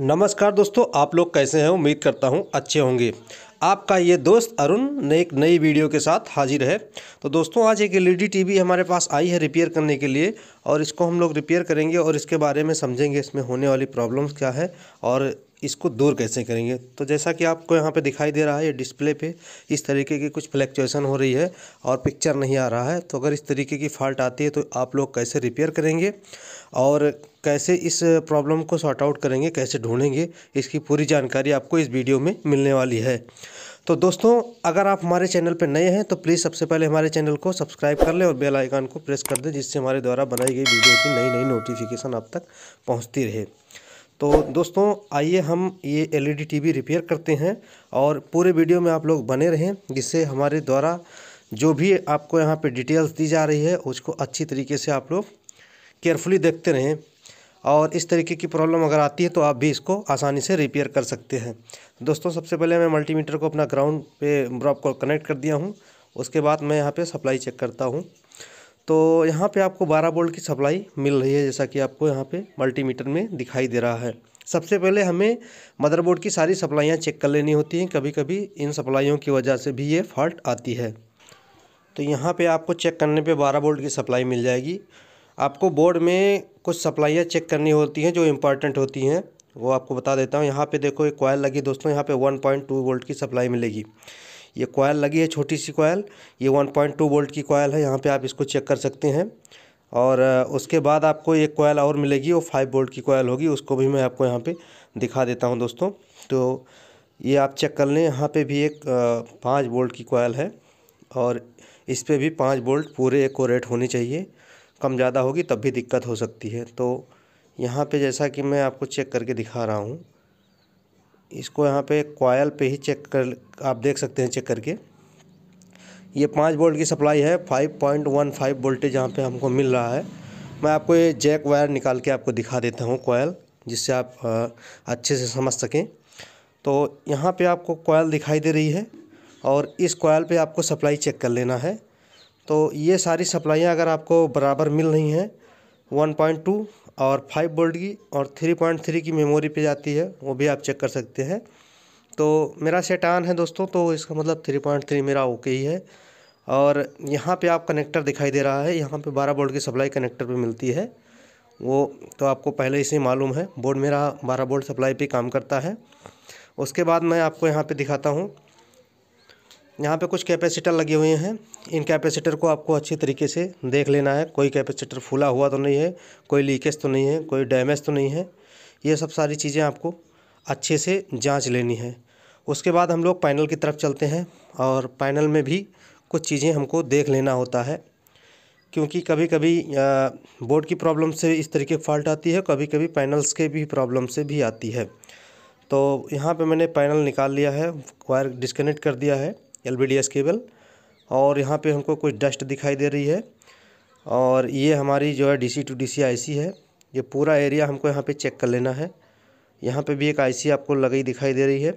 नमस्कार दोस्तों आप लोग कैसे हैं उम्मीद करता हूं अच्छे होंगे आपका ये दोस्त अरुण ने एक नई वीडियो के साथ हाजिर है तो दोस्तों आज एक एल टीवी हमारे पास आई है रिपेयर करने के लिए और इसको हम लोग रिपेयर करेंगे और इसके बारे में समझेंगे इसमें होने वाली प्रॉब्लम्स क्या है और इसको दूर कैसे करेंगे तो जैसा कि आपको यहाँ पे दिखाई दे रहा है ये डिस्प्ले पे इस तरीके की कुछ फ्लैक्चुएसन हो रही है और पिक्चर नहीं आ रहा है तो अगर इस तरीके की फॉल्ट आती है तो आप लोग कैसे रिपेयर करेंगे और कैसे इस प्रॉब्लम को सॉर्ट आउट करेंगे कैसे ढूंढेंगे इसकी पूरी जानकारी आपको इस वीडियो में मिलने वाली है तो दोस्तों अगर आप हमारे चैनल पर नए हैं तो प्लीज़ सबसे पहले हमारे चैनल को सब्सक्राइब कर लें और बेल आइकन को प्रेस कर दें जिससे हमारे द्वारा बनाई गई वीडियो की नई नई नोटिफिकेशन आप तक पहुँचती रहे तो दोस्तों आइए हम ये एलईडी टीवी रिपेयर करते हैं और पूरे वीडियो में आप लोग बने रहें जिससे हमारे द्वारा जो भी आपको यहाँ पर डिटेल्स दी जा रही है उसको अच्छी तरीके से आप लोग केयरफुली देखते रहें और इस तरीके की प्रॉब्लम अगर आती है तो आप भी इसको आसानी से रिपेयर कर सकते हैं दोस्तों सबसे पहले मैं मल्टीमीटर को अपना ग्राउंड पे ब्रॉप को कनेक्ट कर दिया हूँ उसके बाद मैं यहाँ पे सप्लाई चेक करता हूँ तो यहाँ पे आपको 12 बोल्ट की सप्लाई मिल रही है जैसा कि आपको यहाँ पे मल्टीमीटर में दिखाई दे रहा है सबसे पहले हमें मदरबोर्ड की सारी सप्लाइयाँ चेक कर लेनी होती हैं कभी कभी इन सप्लाइयों की वजह से भी ये फॉल्ट आती है तो यहाँ पर आपको चेक करने पर बारह बोल्ट की सप्लाई मिल जाएगी आपको बोर्ड में कुछ सप्लाइयाँ चेक करनी होती हैं जो इम्पॉर्टेंट होती हैं वो आपको बता देता हूँ यहाँ पे देखो एक कॉयल लगी दोस्तों यहाँ पे 1.2 वोल्ट की सप्लाई मिलेगी ये कॉयल लगी है छोटी सी कॉयल ये 1.2 वोल्ट की कॉयल है यहाँ पे आप इसको चेक कर सकते हैं और उसके बाद आपको एक कॉयल और मिलेगी वो फाइव वोल्ट की कोयल होगी उसको भी मैं आपको यहाँ पर दिखा देता हूँ दोस्तों तो ये आप चेक कर लें यहाँ पर भी एक पाँच वोल्ट की कोयल है और इस पर भी पाँच वोल्ट पूरे एक होनी चाहिए कम ज़्यादा होगी तब भी दिक्कत हो सकती है तो यहाँ पे जैसा कि मैं आपको चेक करके दिखा रहा हूँ इसको यहाँ पे कॉयल पे ही चेक कर आप देख सकते हैं चेक करके ये पाँच वोल्ट की सप्लाई है five point one five voltage यहाँ पर हमको मिल रहा है मैं आपको ये जैक वायर निकाल के आपको दिखा देता हूँ कोयल जिससे आप अच्छे से समझ सकें तो यहाँ पे आपको कोयल दिखाई दे रही है और इस कोयल पे आपको सप्लाई चेक कर लेना है तो ये सारी सप्लाइयाँ अगर आपको बराबर मिल रही हैं वन पॉइंट टू और फाइव बोल्ट की और थ्री पॉइंट थ्री की मेमोरी पे जाती है वो भी आप चेक कर सकते हैं तो मेरा सेट ऑन है दोस्तों तो इसका मतलब थ्री पॉइंट थ्री मेरा ओके ही है और यहाँ पे आप कनेक्टर दिखाई दे रहा है यहाँ पे बारह बोल्ट की सप्लाई कनेक्टर पे मिलती है वो तो आपको पहले से मालूम है बोर्ड मेरा बारह बोल्ट सप्लाई पर काम करता है उसके बाद मैं आपको यहाँ पर दिखाता हूँ यहाँ पे कुछ कैपेसिटर लगे हुए हैं इन कैपेसिटर को आपको अच्छी तरीके से देख लेना है कोई कैपेसिटर फूला हुआ तो नहीं है कोई लीकेज तो नहीं है कोई डैमेज तो नहीं है ये सब सारी चीज़ें आपको अच्छे से जांच लेनी है उसके बाद हम लोग पैनल की तरफ चलते हैं और पैनल में भी कुछ चीज़ें हमको देख लेना होता है क्योंकि कभी कभी बोर्ड की प्रॉब्लम से इस तरीके फॉल्ट आती है कभी कभी पैनल्स के भी प्रॉब्लम से भी आती है तो यहाँ पे मैंने पैनल निकाल लिया है वायर डिस्कनेक्ट कर दिया है एल केबल और यहाँ पे हमको कुछ डस्ट दिखाई दे रही है और ये हमारी जो है डीसी टू डीसी आईसी है ये पूरा एरिया हमको यहाँ पे चेक कर लेना है यहाँ पे भी एक आईसी आपको लगी दिखाई दे रही है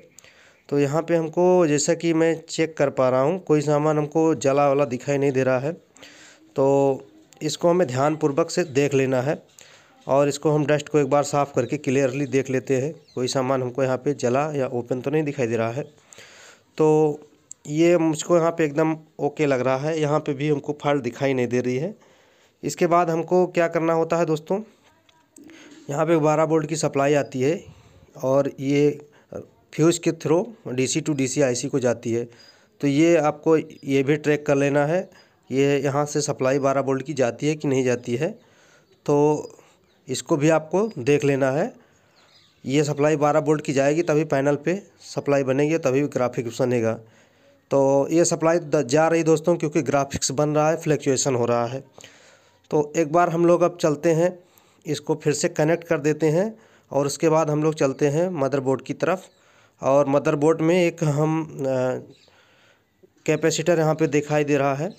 तो यहाँ पे हमको जैसा कि मैं चेक कर पा रहा हूँ कोई सामान हमको जला वाला दिखाई नहीं दे रहा है तो इसको हमें ध्यानपूर्वक से देख लेना है और इसको हम डस्ट को एक बार साफ़ करके क्लियरली देख लेते हैं कोई सामान हमको यहाँ पे जला या ओपन तो नहीं दिखाई दे रहा है तो ये मुझको यहाँ पे एकदम ओके लग रहा है यहाँ पे भी हमको फाल्ट दिखाई नहीं दे रही है इसके बाद हमको क्या करना होता है दोस्तों यहाँ पे बारह बोल्ट की सप्लाई आती है और ये फ्यूज़ के through DC to DC IC को जाती है तो ये आपको ये भी ट्रैक कर लेना है ये यहाँ से सप्लाई बारह बोल्ट की जाती है कि नहीं जाती है तो इसको भी आपको देख लेना है ये सप्लाई बारह बोल्ट की जाएगी तभी पैनल पे सप्लाई बनेगी तभी ग्राफिक बनेगा तो ये सप्लाई जा रही दोस्तों क्योंकि ग्राफिक्स बन रहा है फ्लैक्चुएसन हो रहा है तो एक बार हम लोग अब चलते हैं इसको फिर से कनेक्ट कर देते हैं और उसके बाद हम लोग चलते हैं मदरबोर्ड की तरफ और मदरबोर्ड में एक हम कैपेसिटर यहाँ पे दिखाई दे रहा है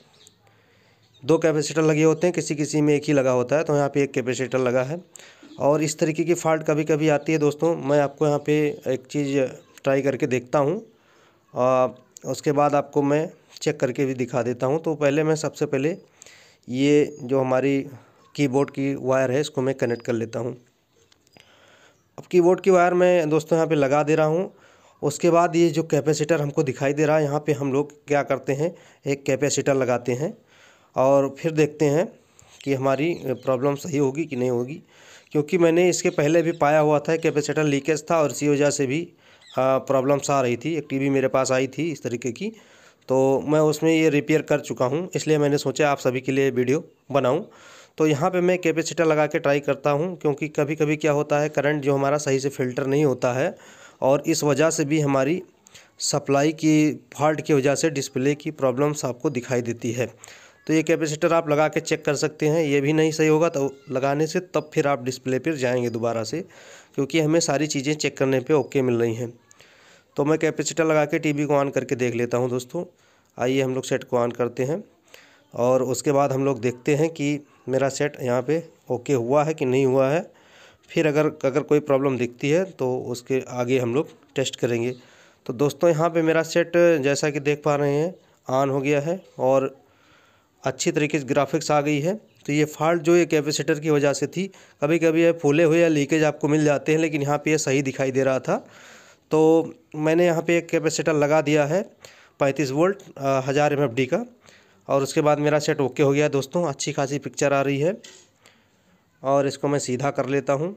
दो कैपेसिटर लगे होते हैं किसी किसी में एक ही लगा होता है तो यहाँ पे एक कैपेसिटर लगा है और इस तरीके की फॉल्ट कभी कभी आती है दोस्तों मैं आपको यहाँ पे एक चीज़ ट्राई करके देखता हूँ उसके बाद आपको मैं चेक करके भी दिखा देता हूँ तो पहले मैं सबसे पहले ये जो हमारी कीबोर्ड की वायर है इसको मैं कनेक्ट कर लेता हूँ अब कीबोर्ड की वायर मैं दोस्तों यहाँ पे लगा दे रहा हूँ उसके बाद ये जो कैपेसिटर हमको दिखाई दे रहा है यहाँ पे हम लोग क्या करते हैं एक कैपेसिटर लगाते हैं और फिर देखते हैं कि हमारी प्रॉब्लम सही होगी कि नहीं होगी क्योंकि मैंने इसके पहले भी पाया हुआ था कैपेसिटर लीकेज था और इसी वजह से भी प्रॉब्लम्स आ रही थी एक टीवी मेरे पास आई थी इस तरीके की तो मैं उसमें ये रिपेयर कर चुका हूँ इसलिए मैंने सोचा आप सभी के लिए वीडियो बनाऊँ तो यहाँ पे मैं कैपेसिटर लगा के ट्राई करता हूँ क्योंकि कभी कभी क्या होता है करंट जो हमारा सही से फिल्टर नहीं होता है और इस वजह से भी हमारी सप्लाई की फॉल्ट की वजह से डिस्प्ले की प्रॉब्लम्स आपको दिखाई देती है तो ये कैपेसिटर आप लगा के चेक कर सकते हैं ये भी नहीं सही होगा तो लगाने से तब फिर आप डिस्प्ले पर जाएंगे दोबारा से क्योंकि हमें सारी चीज़ें चेक करने पे ओके मिल रही हैं तो मैं कैपेसिटर लगा के टीवी को ऑन करके देख लेता हूँ दोस्तों आइए हम लोग सेट को ऑन करते हैं और उसके बाद हम लोग देखते हैं कि मेरा सेट यहाँ पर ओके हुआ है कि नहीं हुआ है फिर अगर अगर कोई प्रॉब्लम दिखती है तो उसके आगे हम लोग टेस्ट करेंगे तो दोस्तों यहाँ पर मेरा सेट जैसा कि देख पा रहे हैं ऑन हो गया है और अच्छी तरीके से ग्राफिक्स आ गई है तो ये फॉल्ट जो ये कैपेसिटर की वजह से थी कभी कभी ये फूले हुए या लीकेज आपको मिल जाते हैं लेकिन यहाँ पे ये सही दिखाई दे रहा था तो मैंने यहाँ पे एक कैपेसिटर लगा दिया है पैंतीस वोल्ट हज़ार एम का और उसके बाद मेरा सेट ओके हो गया दोस्तों अच्छी खासी पिक्चर आ रही है और इसको मैं सीधा कर लेता हूँ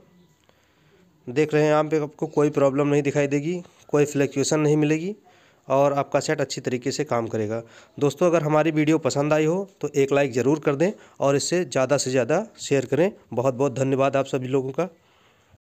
देख रहे हैं यहाँ पे आपको कोई प्रॉब्लम नहीं दिखाई देगी कोई फ्लैक्चुएसन नहीं मिलेगी और आपका सेट अच्छी तरीके से काम करेगा दोस्तों अगर हमारी वीडियो पसंद आई हो तो एक लाइक ज़रूर कर दें और इससे ज़्यादा से ज़्यादा शेयर करें बहुत बहुत धन्यवाद आप सभी लोगों का